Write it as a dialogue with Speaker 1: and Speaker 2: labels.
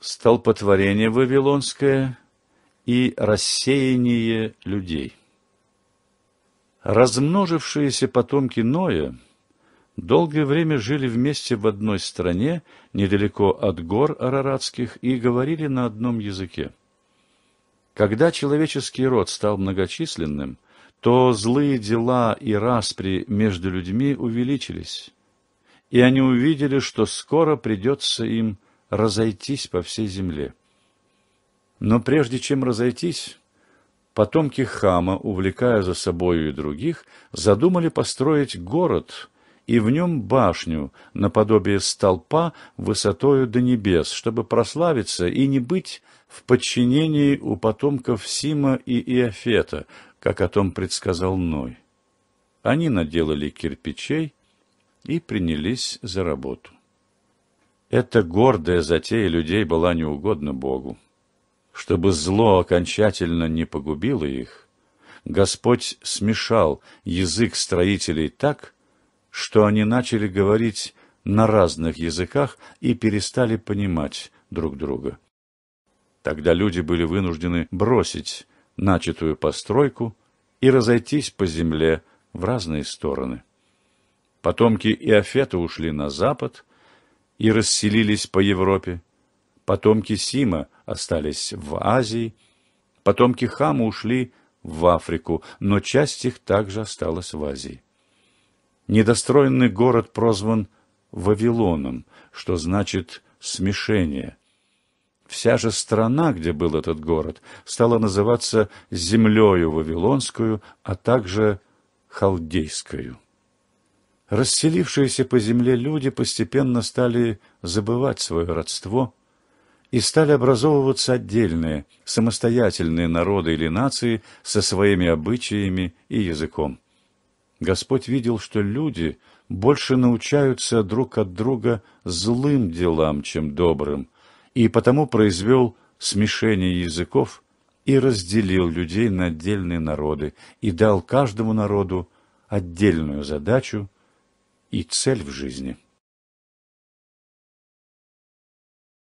Speaker 1: столпотворение вавилонское и рассеяние людей. Размножившиеся потомки Ноя долгое время жили вместе в одной стране, недалеко от гор Араратских, и говорили на одном языке. Когда человеческий род стал многочисленным, то злые дела и распри между людьми увеличились, и они увидели, что скоро придется им разойтись по всей земле. Но прежде чем разойтись, потомки хама, увлекая за собою и других, задумали построить город и в нем башню, наподобие столпа высотою до небес, чтобы прославиться и не быть в подчинении у потомков Сима и Иофета, как о том предсказал Ной. Они наделали кирпичей и принялись за работу. Эта гордая затея людей была неугодна Богу. Чтобы зло окончательно не погубило их, Господь смешал язык строителей так, что они начали говорить на разных языках и перестали понимать друг друга. Тогда люди были вынуждены бросить начатую постройку и разойтись по земле в разные стороны. Потомки Иофета ушли на запад, и расселились по Европе. Потомки Сима остались в Азии, потомки Хама ушли в Африку, но часть их также осталась в Азии. Недостроенный город прозван Вавилоном, что значит «смешение». Вся же страна, где был этот город, стала называться землею Вавилонскую, а также Халдейскую. Расселившиеся по земле люди постепенно стали забывать свое родство и стали образовываться отдельные, самостоятельные народы или нации со своими обычаями и языком. Господь видел, что люди больше научаются друг от друга злым делам, чем добрым, и потому произвел смешение языков и разделил людей на отдельные народы и дал каждому народу отдельную задачу – и цель в жизни –